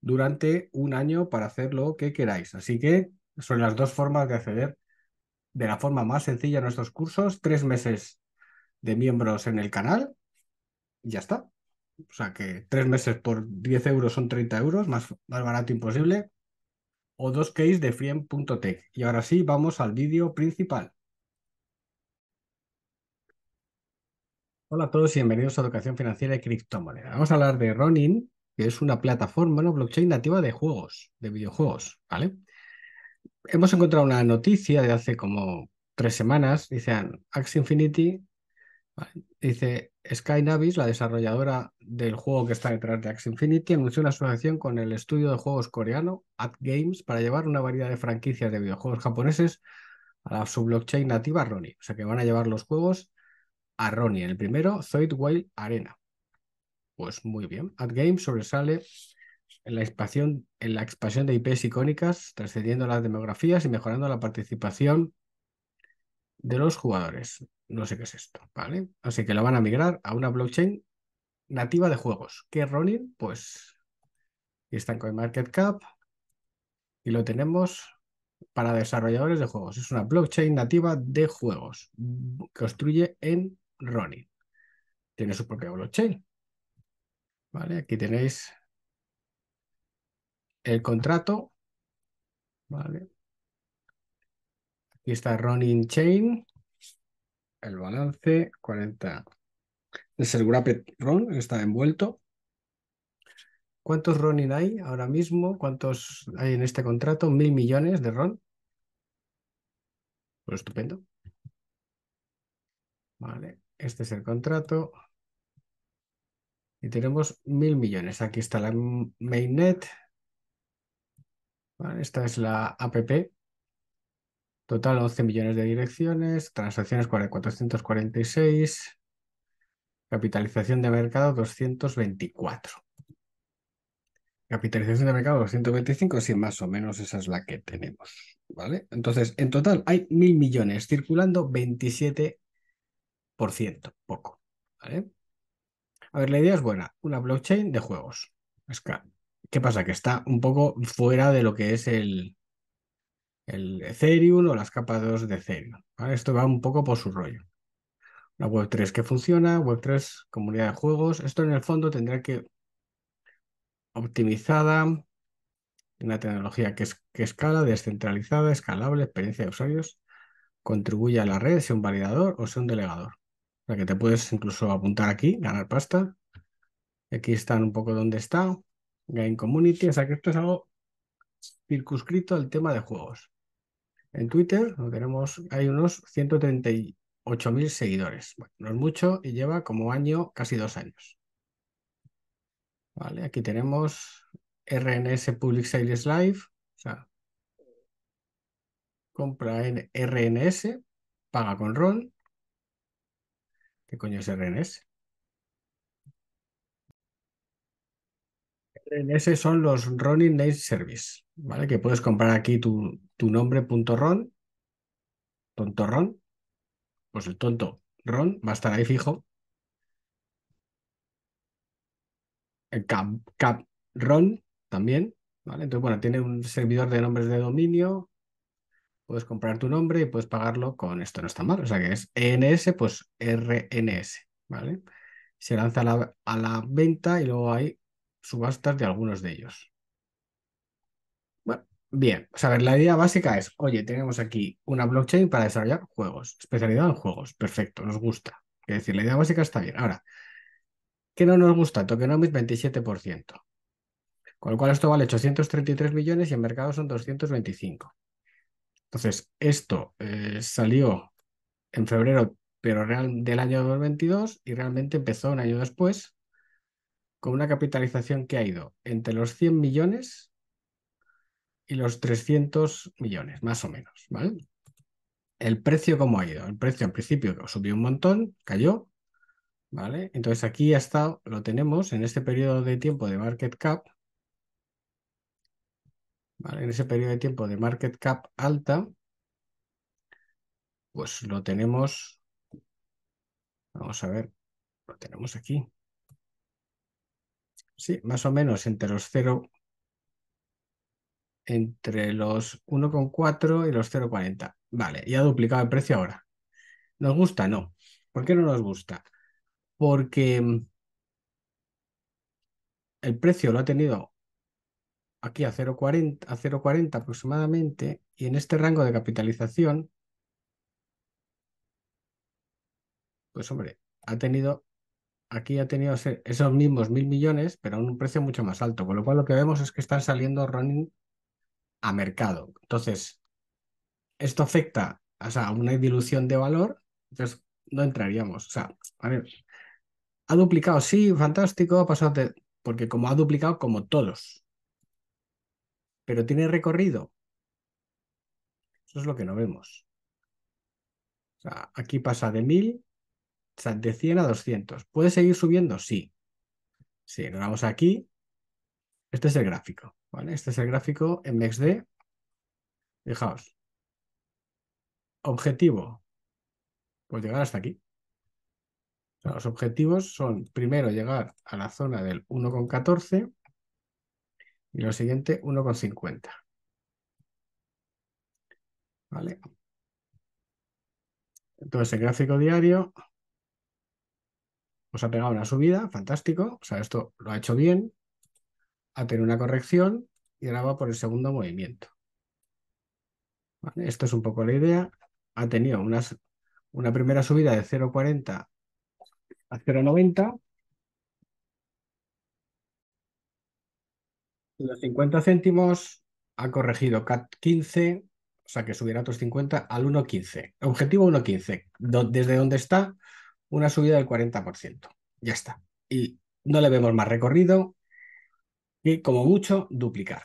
durante un año para hacer lo que queráis. Así que son las dos formas de acceder de la forma más sencilla a nuestros cursos, tres meses de miembros en el canal y ya está. O sea que tres meses por 10 euros son 30 euros, más, barato imposible. O dos case de friend.tech. Y ahora sí, vamos al vídeo principal. Hola a todos y bienvenidos a Educación Financiera y Criptomoneda. Vamos a hablar de Ronin, que es una plataforma, no blockchain nativa de juegos, de videojuegos, ¿vale? Hemos encontrado una noticia de hace como tres semanas, dicen Axe Infinity, dice Sky Navis, la desarrolladora del juego que está detrás de Axe Infinity, anunció una asociación con el estudio de juegos coreano At Games para llevar una variedad de franquicias de videojuegos japoneses a su blockchain nativa Ronnie. O sea que van a llevar los juegos a Ronnie. El primero, Zoid Whale Arena. Pues muy bien. AdGame sobresale en la, expansión, la expansión de IPs icónicas, trascendiendo las demografías y mejorando la participación de los jugadores. No sé qué es esto, ¿vale? Así que lo van a migrar a una blockchain nativa de juegos. ¿Qué es Ronin? Pues está en cap y lo tenemos para desarrolladores de juegos. Es una blockchain nativa de juegos construye en Ronin. Tiene su propia blockchain. Vale, aquí tenéis el contrato. Vale. Aquí está Running Chain, el balance, 40. Es el Wrapped Ron, está envuelto. ¿Cuántos running hay ahora mismo? ¿Cuántos hay en este contrato? Mil millones de Ron. Pues estupendo. Vale, este es el contrato. Y tenemos mil millones. Aquí está la mainnet. esta es la app. Total 11 millones de direcciones, transacciones 446, capitalización de mercado 224. Capitalización de mercado 225, sí, más o menos esa es la que tenemos, ¿vale? Entonces, en total hay mil millones circulando, 27%, poco, ¿vale? A ver, la idea es buena, una blockchain de juegos. ¿Qué pasa? Que está un poco fuera de lo que es el, el Ethereum o las capas 2 de Ethereum. Esto va un poco por su rollo. Una Web3 que funciona, Web3 comunidad de juegos. Esto en el fondo tendrá que optimizada, una tecnología que, es, que escala, descentralizada, escalable, experiencia de usuarios, contribuye a la red, sea un validador o sea un delegador sea que te puedes incluso apuntar aquí, ganar pasta. Aquí están un poco dónde está. Game Community. O sea que esto es algo circunscrito al tema de juegos. En Twitter tenemos, hay unos 138.000 seguidores. no es mucho y lleva como año, casi dos años. Vale, aquí tenemos RNS Public Sales Live. O sea, compra en RNS, paga con RON. ¿Qué coño es RNS? RNS son los Running Name Service, ¿vale? Que puedes comprar aquí tu, tu nombre punto ron, ron, pues el tonto ron va a estar ahí fijo. El cap, cap ron también, ¿vale? Entonces, bueno, tiene un servidor de nombres de dominio, puedes comprar tu nombre y puedes pagarlo con esto, no está mal. O sea que es ENS, pues RNS, ¿vale? Se lanza a la, venta y luego hay subastas de algunos de ellos. Bueno, bien, o sea, la idea básica es, oye, tenemos aquí una blockchain para desarrollar juegos, especialidad en juegos, perfecto, nos gusta. Es decir, la idea básica está bien. Ahora, ¿qué no nos gusta? Tokenomics 27%. Con lo cual esto vale 833 millones y en mercado son 225. Entonces, esto eh, salió en febrero pero del año 2022 y realmente empezó un año después con una capitalización que ha ido entre los 100 millones y los 300 millones, más o menos, ¿vale? El precio, ¿cómo ha ido? El precio al principio subió un montón, cayó, ¿vale? Entonces aquí ya está, lo tenemos en este periodo de tiempo de market cap, en ese periodo de tiempo de market cap alta, pues lo tenemos, vamos a ver, lo tenemos aquí. Sí, más o menos entre los 0, entre los 1,4 y los 0,40. Vale, ya ha duplicado el precio ahora. ¿Nos gusta? No. ¿Por qué no nos gusta? Porque mm, el precio lo ha tenido aquí a 0,40 a aproximadamente y en este rango de capitalización, pues hombre, ha tenido aquí ha tenido esos mismos mil millones, pero a un precio mucho más alto, con lo cual lo que vemos es que están saliendo running a mercado. Entonces, esto afecta a una dilución de valor, entonces no entraríamos. O sea, a ver, ha duplicado, sí, fantástico, ha porque como ha duplicado como todos, pero tiene recorrido. Eso es lo que no vemos. O sea, aquí pasa de 1000, de 100 a 200. ¿Puede seguir subiendo? Sí. Si sí, nos vamos aquí, este es el gráfico. ¿vale? Este es el gráfico MXD. Fijaos. Objetivo. Pues llegar hasta aquí. los objetivos son primero llegar a la zona del 1,14 y lo siguiente, 1,50. ¿Vale? Entonces, el gráfico diario os ha pegado una subida, fantástico. O sea, esto lo ha hecho bien. Ha tenido una corrección y ahora va por el segundo movimiento. Esto es un poco la idea. Ha tenido unas, una primera subida de 0,40 a 0,90 Los 50 céntimos ha corregido CAT 15, o sea que subirá otros 50 al 1.15. Objetivo 1.15, desde donde está una subida del 40%. Ya está. Y no le vemos más recorrido y como mucho duplicar.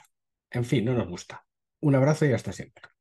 En fin, no nos gusta. Un abrazo y hasta siempre.